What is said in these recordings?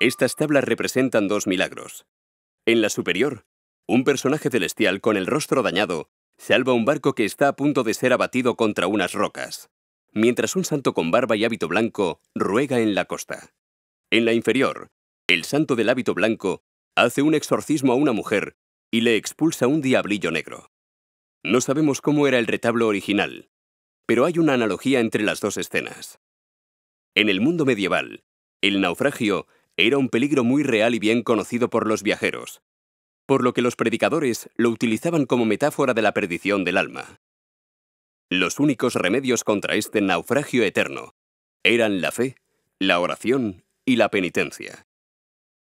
Estas tablas representan dos milagros. En la superior, un personaje celestial con el rostro dañado salva un barco que está a punto de ser abatido contra unas rocas, mientras un santo con barba y hábito blanco ruega en la costa. En la inferior, el santo del hábito blanco hace un exorcismo a una mujer y le expulsa un diablillo negro. No sabemos cómo era el retablo original, pero hay una analogía entre las dos escenas. En el mundo medieval, el naufragio era un peligro muy real y bien conocido por los viajeros, por lo que los predicadores lo utilizaban como metáfora de la perdición del alma. Los únicos remedios contra este naufragio eterno eran la fe, la oración y la penitencia.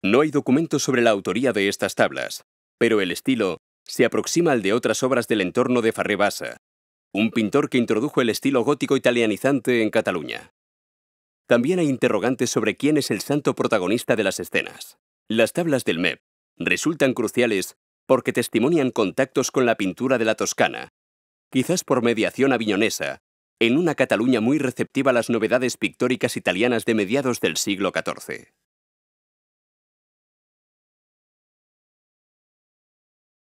No hay documentos sobre la autoría de estas tablas, pero el estilo se aproxima al de otras obras del entorno de Farrebasa, un pintor que introdujo el estilo gótico italianizante en Cataluña. También hay interrogantes sobre quién es el santo protagonista de las escenas. Las tablas del MEP resultan cruciales porque testimonian contactos con la pintura de la Toscana, quizás por mediación aviñonesa, en una Cataluña muy receptiva a las novedades pictóricas italianas de mediados del siglo XIV.